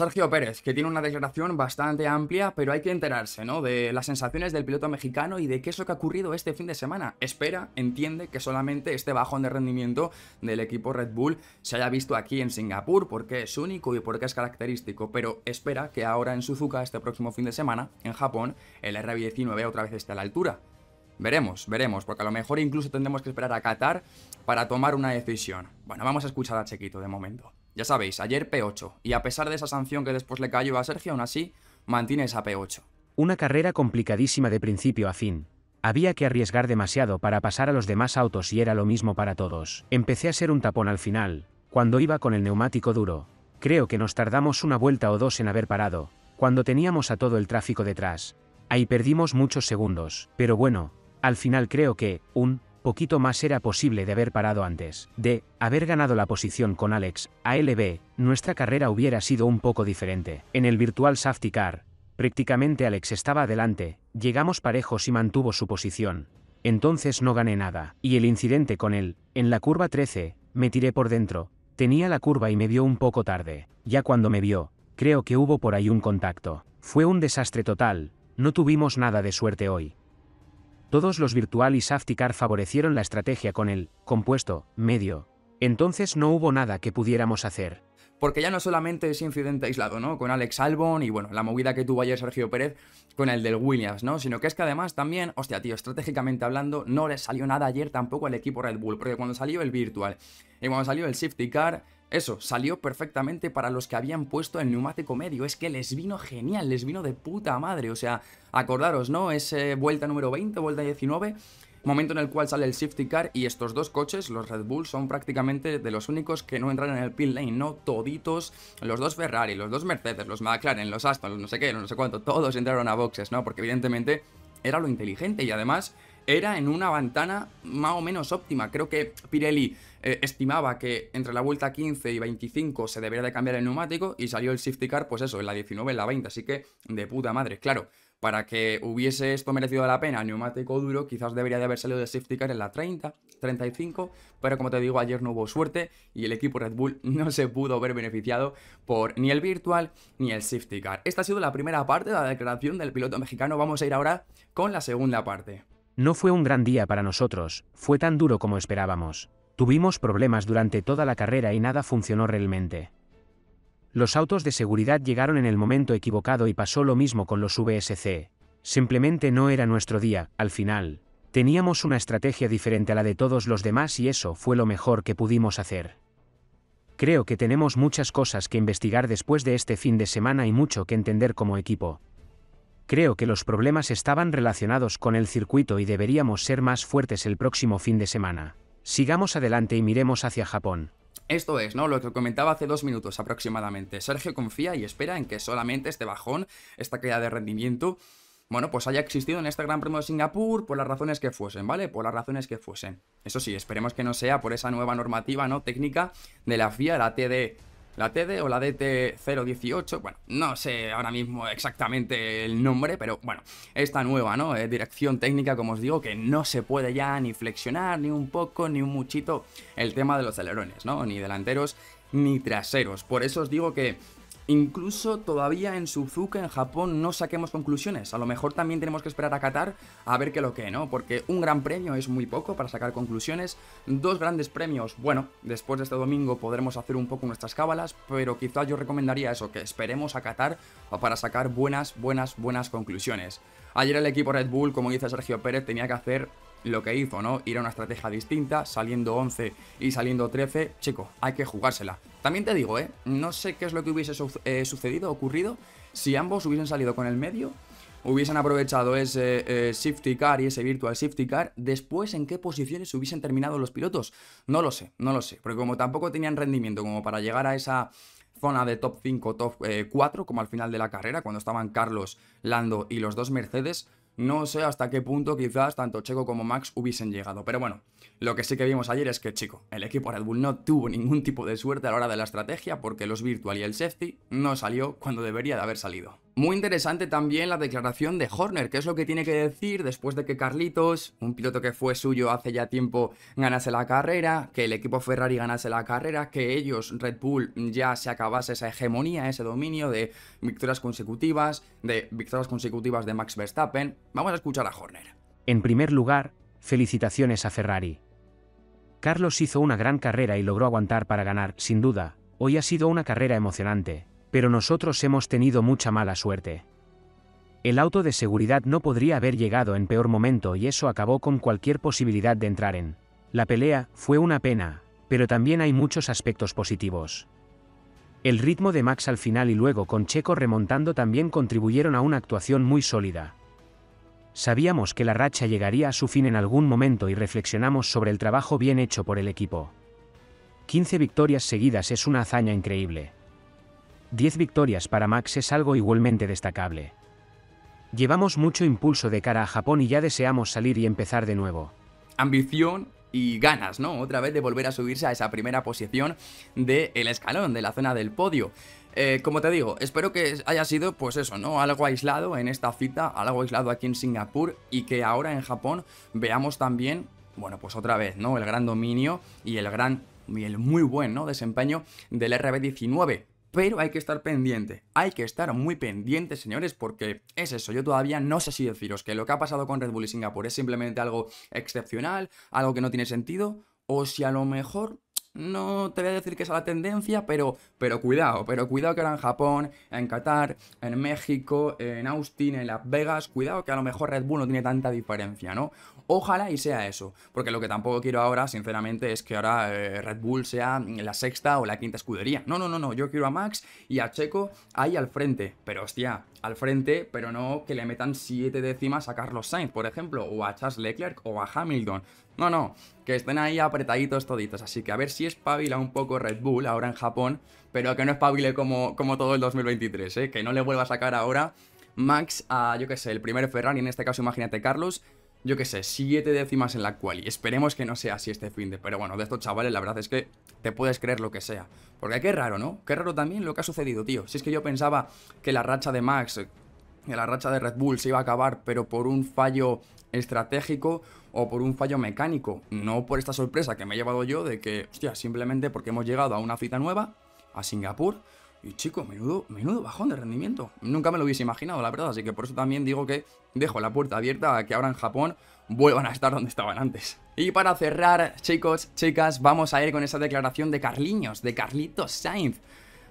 Sergio Pérez, que tiene una declaración bastante amplia, pero hay que enterarse, ¿no? De las sensaciones del piloto mexicano y de qué es lo que ha ocurrido este fin de semana. Espera, entiende que solamente este bajón de rendimiento del equipo Red Bull se haya visto aquí en Singapur, porque es único y porque es característico, pero espera que ahora en Suzuka, este próximo fin de semana, en Japón, el rb 19 otra vez esté a la altura. Veremos, veremos, porque a lo mejor incluso tendremos que esperar a Qatar para tomar una decisión. Bueno, vamos a escuchar a Chequito de momento. Ya sabéis, ayer P8, y a pesar de esa sanción que después le cayó a Sergio, aún así mantiene esa P8. Una carrera complicadísima de principio a fin. Había que arriesgar demasiado para pasar a los demás autos y era lo mismo para todos. Empecé a ser un tapón al final, cuando iba con el neumático duro. Creo que nos tardamos una vuelta o dos en haber parado, cuando teníamos a todo el tráfico detrás. Ahí perdimos muchos segundos, pero bueno, al final creo que, un poquito más era posible de haber parado antes, de haber ganado la posición con Alex, ALB, nuestra carrera hubiera sido un poco diferente. En el virtual safety car, prácticamente Alex estaba adelante, llegamos parejos y mantuvo su posición. Entonces no gané nada, y el incidente con él, en la curva 13, me tiré por dentro, tenía la curva y me vio un poco tarde, ya cuando me vio, creo que hubo por ahí un contacto. Fue un desastre total, no tuvimos nada de suerte hoy. Todos los Virtual y Safety Car favorecieron la estrategia con el compuesto medio. Entonces no hubo nada que pudiéramos hacer porque ya no solamente ese incidente aislado, ¿no? Con Alex Albon y bueno, la movida que tuvo ayer Sergio Pérez con el del Williams, ¿no? Sino que es que además también, hostia, tío, estratégicamente hablando, no le salió nada ayer tampoco al equipo Red Bull, porque cuando salió el Virtual y cuando salió el Safety Car, eso, salió perfectamente para los que habían puesto el neumático medio. Es que les vino genial, les vino de puta madre. O sea, acordaros, ¿no? Es eh, vuelta número 20, vuelta 19 momento en el cual sale el Shifty car y estos dos coches, los Red Bull, son prácticamente de los únicos que no entraron en el pin lane, no toditos, los dos Ferrari, los dos Mercedes, los McLaren, los Aston, los no sé qué, no sé cuánto, todos entraron a boxes, ¿no? Porque evidentemente era lo inteligente y además era en una ventana más o menos óptima. Creo que Pirelli eh, estimaba que entre la vuelta 15 y 25 se debería de cambiar el neumático y salió el safety car, pues eso, en la 19, en la 20, así que de puta madre, claro. Para que hubiese esto merecido la pena, neumático duro, quizás debería de haber salido de safety car en la 30, 35, pero como te digo, ayer no hubo suerte y el equipo Red Bull no se pudo haber beneficiado por ni el virtual ni el safety car. Esta ha sido la primera parte de la declaración del piloto mexicano, vamos a ir ahora con la segunda parte. No fue un gran día para nosotros, fue tan duro como esperábamos. Tuvimos problemas durante toda la carrera y nada funcionó realmente. Los autos de seguridad llegaron en el momento equivocado y pasó lo mismo con los VSC. Simplemente no era nuestro día, al final. Teníamos una estrategia diferente a la de todos los demás y eso fue lo mejor que pudimos hacer. Creo que tenemos muchas cosas que investigar después de este fin de semana y mucho que entender como equipo, Creo que los problemas estaban relacionados con el circuito y deberíamos ser más fuertes el próximo fin de semana. Sigamos adelante y miremos hacia Japón. Esto es, ¿no? Lo que comentaba hace dos minutos aproximadamente. Sergio confía y espera en que solamente este bajón, esta caída de rendimiento, bueno, pues haya existido en este Gran Premio de Singapur por las razones que fuesen, ¿vale? Por las razones que fuesen. Eso sí, esperemos que no sea por esa nueva normativa, ¿no? Técnica de la FIA, la TDE la TD o la DT018, bueno, no sé ahora mismo exactamente el nombre, pero bueno, esta nueva, ¿no? Eh, dirección técnica, como os digo, que no se puede ya ni flexionar ni un poco, ni un muchito el tema de los alerones, ¿no? Ni delanteros ni traseros. Por eso os digo que Incluso todavía en Suzuka, en Japón, no saquemos conclusiones. A lo mejor también tenemos que esperar a Qatar a ver qué lo que, ¿no? Porque un gran premio es muy poco para sacar conclusiones. Dos grandes premios, bueno, después de este domingo podremos hacer un poco nuestras cábalas, pero quizá yo recomendaría eso, que esperemos a Qatar para sacar buenas, buenas, buenas conclusiones. Ayer el equipo Red Bull, como dice Sergio Pérez, tenía que hacer lo que hizo, ¿no? Ir a una estrategia distinta, saliendo 11 y saliendo 13, chico, hay que jugársela. También te digo, ¿eh? No sé qué es lo que hubiese eh, sucedido, ocurrido, si ambos hubiesen salido con el medio, hubiesen aprovechado ese eh, safety car y ese virtual safety car, después en qué posiciones hubiesen terminado los pilotos. No lo sé, no lo sé, porque como tampoco tenían rendimiento como para llegar a esa zona de top 5, top 4, eh, como al final de la carrera, cuando estaban Carlos, Lando y los dos Mercedes, no sé hasta qué punto quizás tanto Checo como Max hubiesen llegado, pero bueno, lo que sí que vimos ayer es que, chico, el equipo Red Bull no tuvo ningún tipo de suerte a la hora de la estrategia porque los Virtual y el Safety no salió cuando debería de haber salido. Muy interesante también la declaración de Horner, que es lo que tiene que decir después de que Carlitos, un piloto que fue suyo hace ya tiempo, ganase la carrera, que el equipo Ferrari ganase la carrera, que ellos, Red Bull, ya se acabase esa hegemonía, ese dominio de victorias consecutivas, de victorias consecutivas de Max Verstappen. Vamos a escuchar a Horner. En primer lugar, felicitaciones a Ferrari. Carlos hizo una gran carrera y logró aguantar para ganar, sin duda. Hoy ha sido una carrera emocionante, pero nosotros hemos tenido mucha mala suerte. El auto de seguridad no podría haber llegado en peor momento y eso acabó con cualquier posibilidad de entrar en. La pelea fue una pena, pero también hay muchos aspectos positivos. El ritmo de Max al final y luego con Checo remontando también contribuyeron a una actuación muy sólida. Sabíamos que la racha llegaría a su fin en algún momento y reflexionamos sobre el trabajo bien hecho por el equipo. 15 victorias seguidas es una hazaña increíble. Diez victorias para Max es algo igualmente destacable. Llevamos mucho impulso de cara a Japón y ya deseamos salir y empezar de nuevo. Ambición y ganas, ¿no? Otra vez de volver a subirse a esa primera posición del escalón, de la zona del podio. Eh, como te digo, espero que haya sido, pues eso, ¿no? Algo aislado en esta cita, algo aislado aquí en Singapur y que ahora en Japón veamos también, bueno, pues otra vez, ¿no? El gran dominio y el gran y el muy buen desempeño del RB19. Pero hay que estar pendiente, hay que estar muy pendiente, señores, porque es eso. Yo todavía no sé si deciros que lo que ha pasado con Red Bull y Singapur es simplemente algo excepcional, algo que no tiene sentido, o si a lo mejor no te voy a decir que es la tendencia, pero, pero cuidado, pero cuidado que ahora en Japón, en Qatar, en México, en Austin, en Las Vegas, cuidado que a lo mejor Red Bull no tiene tanta diferencia, ¿no? Ojalá y sea eso, porque lo que tampoco quiero ahora, sinceramente, es que ahora eh, Red Bull sea la sexta o la quinta escudería. No, no, no, no, yo quiero a Max y a Checo ahí al frente, pero hostia, al frente, pero no que le metan siete décimas a Carlos Sainz, por ejemplo, o a Charles Leclerc o a Hamilton. No, no, que estén ahí apretaditos toditos. Así que a ver si espabila un poco Red Bull ahora en Japón, pero que no espabile como, como todo el 2023, ¿eh? que no le vuelva a sacar ahora Max a, yo qué sé, el primer Ferrari, en este caso imagínate Carlos, yo qué sé, siete décimas en la quali. Esperemos que no sea así este fin de. Pero bueno, de estos chavales, la verdad es que te puedes creer lo que sea. Porque qué raro, ¿no? Qué raro también lo que ha sucedido, tío. Si es que yo pensaba que la racha de Max, que la racha de Red Bull se iba a acabar, pero por un fallo estratégico o por un fallo mecánico, no por esta sorpresa que me he llevado yo de que, hostia, simplemente porque hemos llegado a una cita nueva, a Singapur, y chico, menudo, menudo bajón de rendimiento. Nunca me lo hubiese imaginado, la verdad, así que por eso también digo que dejo la puerta abierta a que ahora en Japón vuelvan a estar donde estaban antes. Y para cerrar, chicos, chicas, vamos a ir con esa declaración de Carliños, de Carlitos Sainz.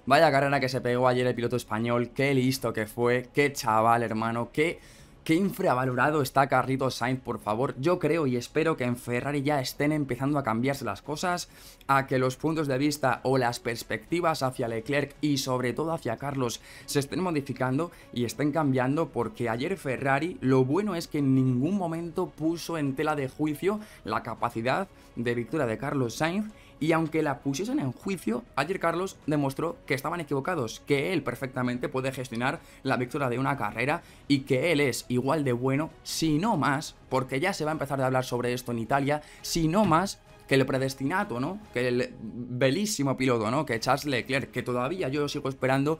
Vaya carrera que se pegó ayer el piloto español, qué listo que fue, qué chaval, hermano, qué Qué infravalorado está Carlitos Sainz, por favor. Yo creo y espero que en Ferrari ya estén empezando a cambiarse las cosas, a que los puntos de vista o las perspectivas hacia Leclerc y sobre todo hacia Carlos se estén modificando y estén cambiando porque ayer Ferrari lo bueno es que en ningún momento puso en tela de juicio la capacidad de victoria de Carlos Sainz y aunque la pusiesen en juicio, ayer Carlos demostró que estaban equivocados, que él perfectamente puede gestionar la victoria de una carrera y que él es igual de bueno, si no más, porque ya se va a empezar a hablar sobre esto en Italia, si no más que el predestinato, ¿no? Que el belísimo piloto, ¿no? Que Charles Leclerc, que todavía yo sigo esperando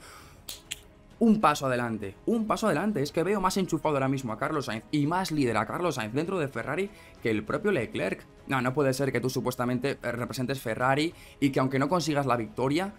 un paso adelante, un paso adelante. Es que veo más enchufado ahora mismo a Carlos Sainz y más líder a Carlos Sainz dentro de Ferrari que el propio Leclerc. No, no puede ser que tú supuestamente eh, representes Ferrari y que aunque no consigas la victoria,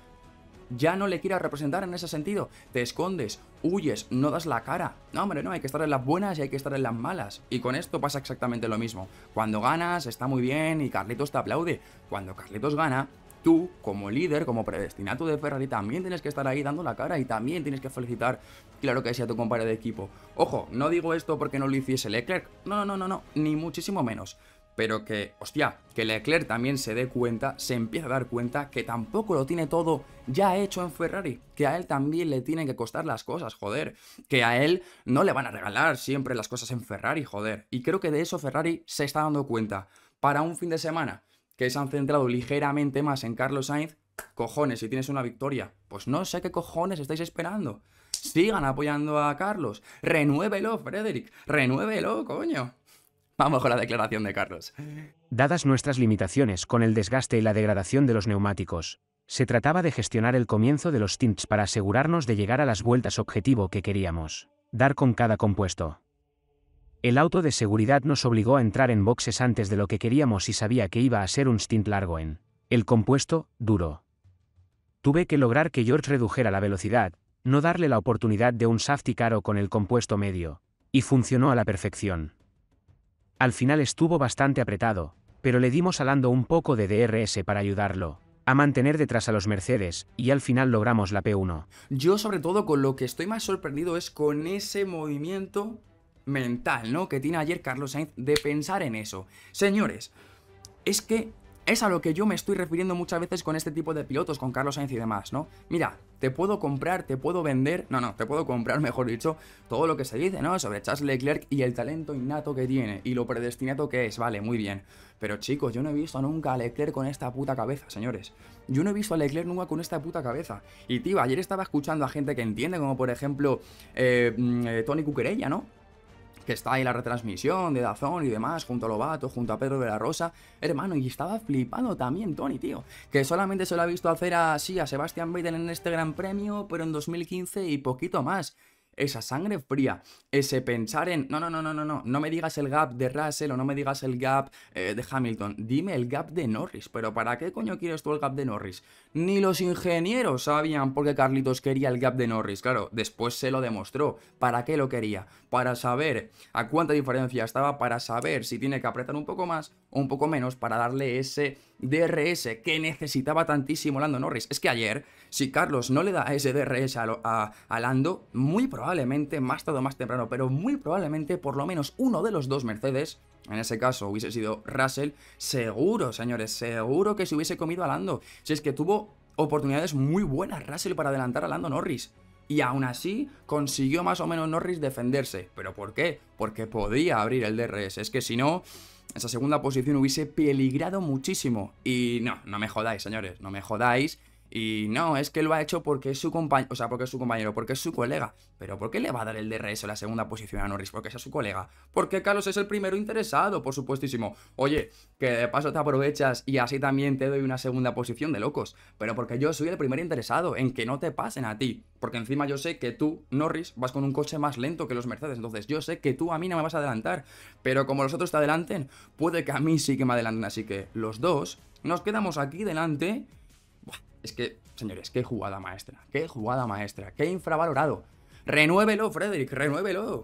ya no le quieras representar en ese sentido. Te escondes, huyes, no das la cara. No, hombre, no, hay que estar en las buenas y hay que estar en las malas. Y con esto pasa exactamente lo mismo. Cuando ganas, está muy bien y Carlitos te aplaude. Cuando Carlitos gana, tú, como líder, como predestinato de Ferrari, también tienes que estar ahí dando la cara y también tienes que felicitar, claro que sí, a tu compañero de equipo. Ojo, no digo esto porque no lo hiciese Leclerc, no, no, no, no, ni muchísimo menos. Pero que, hostia, que Leclerc también se dé cuenta, se empieza a dar cuenta que tampoco lo tiene todo ya hecho en Ferrari, que a él también le tienen que costar las cosas, joder, que a él no le van a regalar siempre las cosas en Ferrari, joder. Y creo que de eso Ferrari se está dando cuenta. Para un fin de semana, que se han centrado ligeramente más en Carlos Sainz, cojones, si tienes una victoria, pues no sé qué cojones estáis esperando. Sigan apoyando a Carlos. Renuévelo, Frederick. Renuévelo, coño. Vamos con la declaración de Carlos. Dadas nuestras limitaciones con el desgaste y la degradación de los neumáticos, se trataba de gestionar el comienzo de los tints para asegurarnos de llegar a las vueltas objetivo que queríamos, dar con cada compuesto. El auto de seguridad nos obligó a entrar en boxes antes de lo que queríamos y sabía que iba a ser un stint largo en el compuesto duro. Tuve que lograr que George redujera la velocidad, no darle la oportunidad de un safety caro con el compuesto medio, y funcionó a la perfección. Al final estuvo bastante apretado, pero le dimos alando un poco de DRS para ayudarlo a mantener detrás a los Mercedes, y al final logramos la P1. Yo sobre todo con lo que estoy más sorprendido es con ese movimiento mental, ¿no? Que tiene ayer Carlos Sainz de pensar en eso. Señores, es que es a lo que yo me estoy refiriendo muchas veces con este tipo de pilotos, con Carlos Sainz y demás, ¿no? Mira, te puedo comprar, te puedo vender, no, no, te puedo comprar, mejor dicho, todo lo que se dice, ¿no? Sobre Charles Leclerc y el talento innato que tiene y lo predestinado que es, vale, muy bien. Pero chicos, yo no he visto nunca a Leclerc con esta puta cabeza, señores. Yo no he visto a Leclerc nunca con esta puta cabeza. Y tío, ayer estaba escuchando a gente que entiende, como por ejemplo eh, mm, eh, Tony Cuquerella, ¿no? que está ahí la retransmisión de Dazón y demás, junto a Lobato, junto a Pedro de la Rosa. Hermano, y estaba flipando también Tony, tío, que solamente se lo ha visto hacer así a Sebastian Vettel en este Gran Premio, pero en 2015 y poquito más esa sangre fría, ese pensar en, no, no, no, no, no, no, no me digas el gap de Russell o no me digas el gap eh, de Hamilton, dime el gap de Norris, pero ¿para qué coño quieres tú el gap de Norris? Ni los ingenieros sabían por qué Carlitos quería el gap de Norris, claro, después se lo demostró, ¿para qué lo quería? Para saber a cuánta diferencia estaba, para saber si tiene que apretar un poco más o un poco menos para darle ese DRS que necesitaba tantísimo Lando Norris. Es que ayer, si Carlos no le da ese DRS a, Lando, muy probablemente probablemente más tarde o más temprano, pero muy probablemente por lo menos uno de los dos Mercedes, en ese caso hubiese sido Russell, seguro, señores, seguro que se hubiese comido a Lando. Si es que tuvo oportunidades muy buenas Russell para adelantar a Lando Norris. Y aún así consiguió más o menos Norris defenderse. ¿Pero por qué? Porque podía abrir el DRS. Es que si no, esa segunda posición hubiese peligrado muchísimo. Y no, no me jodáis, señores, no me jodáis y no, es que lo ha hecho porque es su compañero, o sea, porque es su compañero, porque es su colega. Pero ¿por qué le va a dar el DRS la segunda posición a Norris? Porque es su colega. Porque Carlos es el primero interesado, por supuestísimo. Oye, que de paso te aprovechas y así también te doy una segunda posición de locos. Pero porque yo soy el primer interesado en que no te pasen a ti. Porque encima yo sé que tú, Norris, vas con un coche más lento que los Mercedes. Entonces yo sé que tú a mí no me vas a adelantar. Pero como los otros te adelanten, puede que a mí sí que me adelanten. Así que los dos nos quedamos aquí delante es que, señores, qué jugada maestra, qué jugada maestra, qué infravalorado. Renuévelo, Frederick, renuévelo.